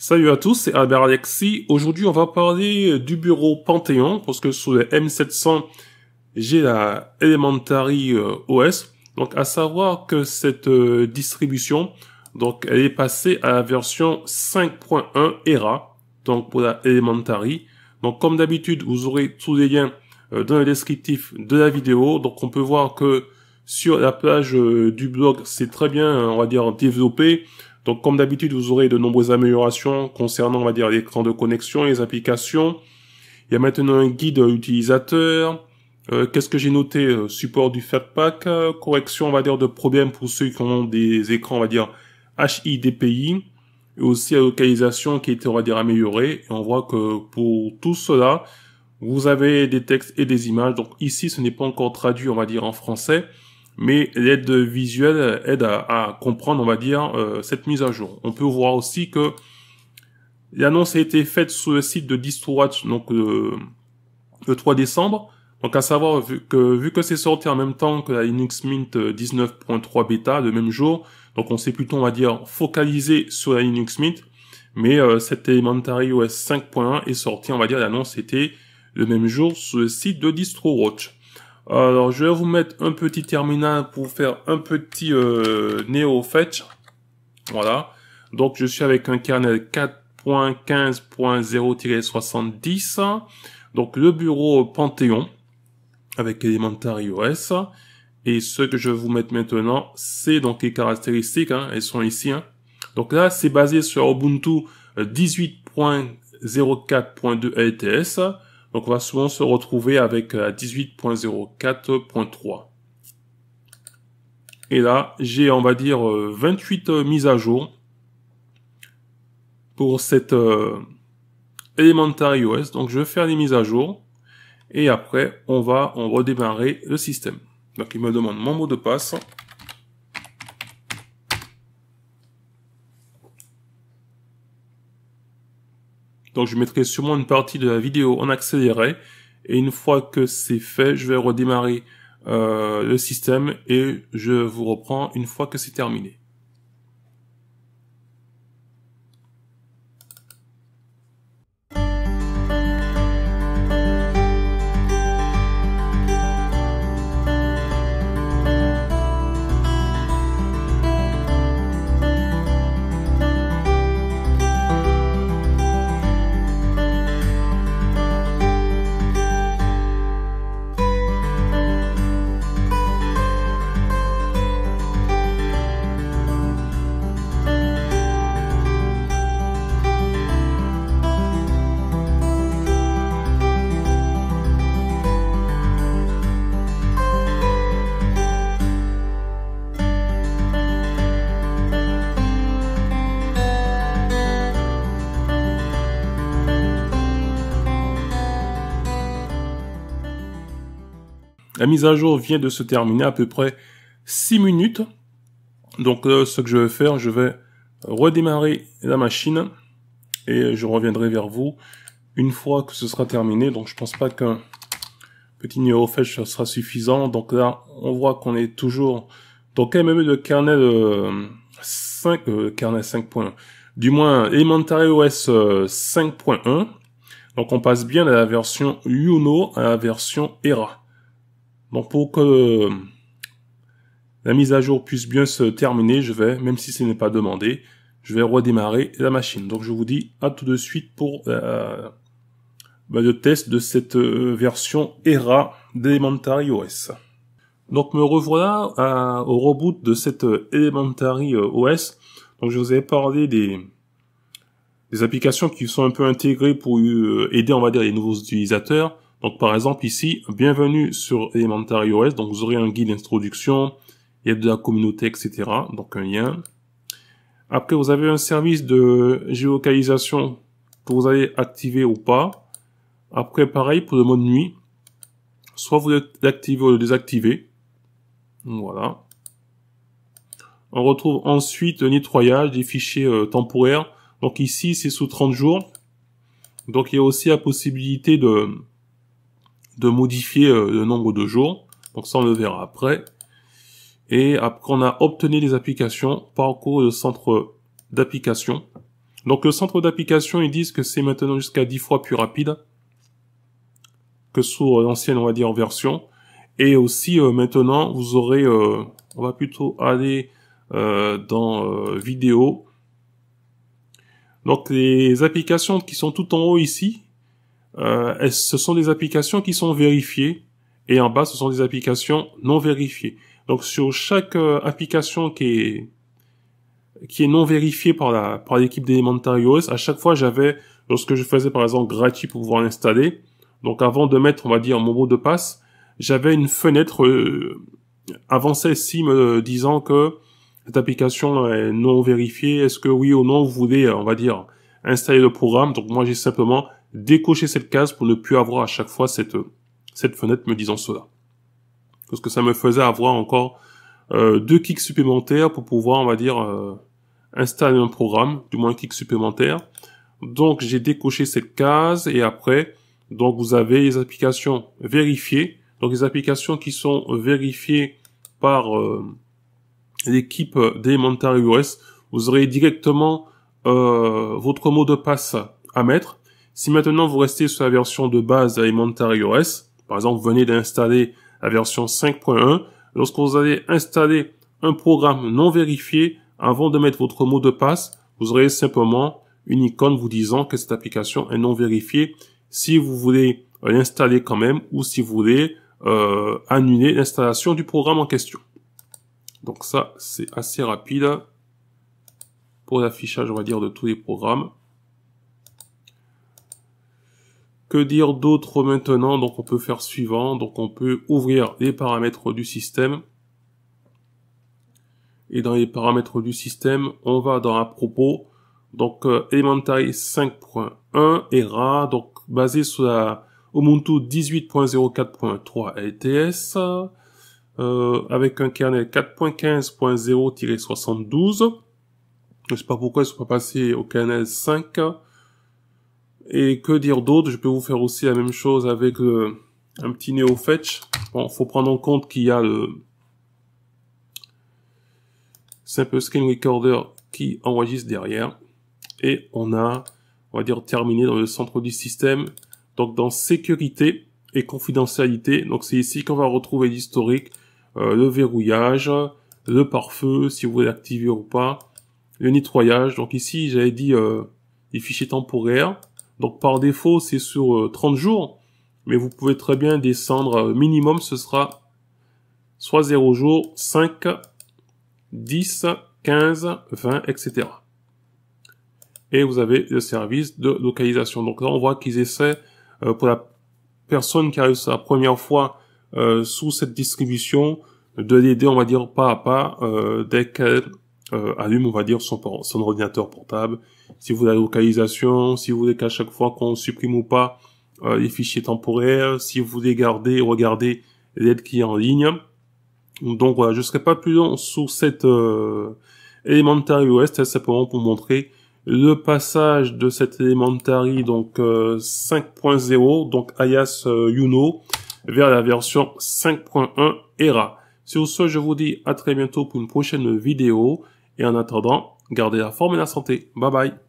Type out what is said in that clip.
Salut à tous, c'est Albert Alexis. Aujourd'hui, on va parler du bureau Panthéon, parce que sur le M700, j'ai la Elementary euh, OS. Donc, à savoir que cette euh, distribution, donc, elle est passée à la version 5.1 ERA, donc pour la Elementary. Donc, comme d'habitude, vous aurez tous les liens euh, dans le descriptif de la vidéo. Donc, on peut voir que sur la page du blog, c'est très bien, on va dire, développé. Donc comme d'habitude, vous aurez de nombreuses améliorations concernant, on va dire, l'écran de connexion, les applications. Il y a maintenant un guide utilisateur. Euh, qu'est-ce que j'ai noté euh, Support du Fatpack. Euh, correction, on va dire, de problèmes pour ceux qui ont des écrans, on va dire, HIDPI. Et aussi la localisation qui a été, on va dire, améliorée. Et on voit que pour tout cela, vous avez des textes et des images. Donc ici, ce n'est pas encore traduit, on va dire, en français mais l'aide visuelle aide à, comprendre, on va dire, euh, cette mise à jour. On peut voir aussi que l'annonce a été faite sur le site de DistroWatch, donc euh, le 3 décembre. Donc à savoir, vu que, vu que c'est sorti en même temps que la Linux Mint 19.3 bêta, le même jour, donc on s'est plutôt, on va dire, focalisé sur la Linux Mint, mais euh, cet Elementary OS 5.1 est sorti, on va dire, l'annonce était le même jour sur le site de DistroWatch. Alors, je vais vous mettre un petit terminal pour faire un petit euh, Neo Fetch. Voilà. Donc, je suis avec un kernel 4.15.0-70. Donc, le bureau Panthéon avec Elementary OS. Et ce que je vais vous mettre maintenant, c'est donc les caractéristiques. Hein. elles sont ici. Hein. Donc là, c'est basé sur Ubuntu 18.04.2 LTS. Donc on va souvent se retrouver avec 18.04.3. Euh, et là, j'ai, on va dire, 28 euh, euh, mises à jour pour cette Elementary OS. Donc je vais faire les mises à jour. Et après, on va on redémarrer le système. Donc il me demande mon mot de passe. Donc je mettrai sûrement une partie de la vidéo en accéléré. Et une fois que c'est fait, je vais redémarrer euh, le système et je vous reprends une fois que c'est terminé. La mise à jour vient de se terminer à peu près 6 minutes. Donc euh, ce que je vais faire, je vais redémarrer la machine et je reviendrai vers vous une fois que ce sera terminé. Donc je pense pas qu'un petit neurofetch sera suffisant. Donc là, on voit qu'on est toujours dans MME de kernel 5, euh, euh, kernel 5.1, du moins Elementary OS 5.1. Donc on passe bien de la version Uno à la version Era. Donc pour que la mise à jour puisse bien se terminer, je vais, même si ce n'est pas demandé, je vais redémarrer la machine. Donc je vous dis à tout de suite pour bah, le test de cette euh, version ERA d'Elementary OS. Donc me revoilà euh, au reboot de cette euh, Elementary OS. Donc je vous ai parlé des, des applications qui sont un peu intégrées pour aider on va dire les nouveaux utilisateurs. Donc par exemple ici, bienvenue sur Elementary OS, donc vous aurez un guide d'introduction, il y a de la communauté, etc. Donc un lien. Après, vous avez un service de géolocalisation que vous allez activer ou pas. Après, pareil pour le mode nuit. Soit vous l'activez ou le désactivez. Voilà. On retrouve ensuite le nettoyage des fichiers euh, temporaires. Donc ici, c'est sous 30 jours. Donc il y a aussi la possibilité de, de modifier euh, le nombre de jours. Donc ça, on le verra après. Et après, on a obtenu les applications parcours de centre d'application. Donc le centre d'application, ils disent que c'est maintenant jusqu'à 10 fois plus rapide que sur l'ancienne, on va dire, version. Et aussi, euh, maintenant, vous aurez... Euh, on va plutôt aller dans vidéo. Donc les applications qui sont tout en haut ici, euh, ce sont des applications qui sont vérifiées et en bas ce sont des applications non vérifiées. Donc sur chaque euh, application qui est qui est non vérifiée par la par l'équipe d'Elementary OS, à chaque fois j'avais lorsque je faisais par exemple gratuit pour pouvoir l'installer, donc avant de mettre on va dire mon mot de passe, j'avais une fenêtre euh, avancée avant me euh, disant que cette application est non vérifiée, est-ce que oui ou non vous voulez on va dire installer le programme. Donc moi j'ai simplement décocher cette case pour ne plus avoir à chaque fois cette, euh, cette fenêtre me disant cela. Parce que ça me faisait avoir encore euh, deux kicks supplémentaires pour pouvoir, on va dire, euh, installer un programme, du moins un kick supplémentaire. Donc j'ai décoché cette case et après, donc vous avez les applications vérifiées. Donc les applications qui sont vérifiées par l'équipe l'équipe d'Elementary US vous aurez directement votre mot de passe à mettre. Si maintenant vous restez sur la version de base d'Elementary OS, par exemple, venez d'installer la version 5.1, lorsque vous allez installer un programme non vérifié, avant de mettre votre mot de passe, vous aurez simplement une icône vous disant que cette application est non vérifiée si vous voulez l'installer quand même ou si vous voulez euh, annuler l'installation du programme en question. Donc ça, c'est assez rapide pour l'affichage, on va dire, de tous les programmes. Que dire d'autre maintenant Donc on peut faire suivant, donc on peut ouvrir les paramètres du système. Et dans les paramètres du système, on va dans à propos, donc euh, Elementary 5.1 ERA, donc basé sur la Ubuntu 18.04.3 LTS, euh, avec un kernel 4.15.0-72. Je ne sais pas pourquoi ils sont pas passés au kernel 5. Et que dire d'autre Je peux vous faire aussi la même chose avec euh, un petit néo fetch. Bon, faut prendre en compte qu'il y a le simple screen recorder qui enregistre derrière. Et on a, on va dire, terminé dans le centre du système. Donc dans sécurité et confidentialité. Donc c'est ici qu'on va retrouver l'historique, euh, le verrouillage, le pare-feu, si vous voulez l'activer ou pas, le nettoyage. Donc ici, j'avais dit les euh, fichiers temporaires. Donc par défaut, c'est sur 30 euh, jours, mais vous pouvez très bien descendre euh, minimum, ce sera soit 0 jours, 5, 10, 15, 20, etc. Et vous avez le service de localisation. Donc là, on voit qu'ils essaient, euh, pour la personne qui arrive sa première fois sous cette distribution, de l'aider, on va dire, pas à pas, euh, dès qu'elle euh, allume, on va dire, son, ordinateur portable. Si vous avez la localisation, si vous voulez qu'à chaque fois qu'on supprime ou pas euh, les fichiers temporaires, si vous voulez garder ou regarder l'aide qui est en ligne. Donc voilà, je ne serai pas plus long sur cette euh, Elementary OS, c'est simplement pour montrer le passage de cet Elementary donc 5.0, euh, donc alias Uno, vers la version 5.1 ERA. Sur ce, je vous dis à très bientôt pour une prochaine vidéo. Et en attendant, gardez la forme et la santé. Bye bye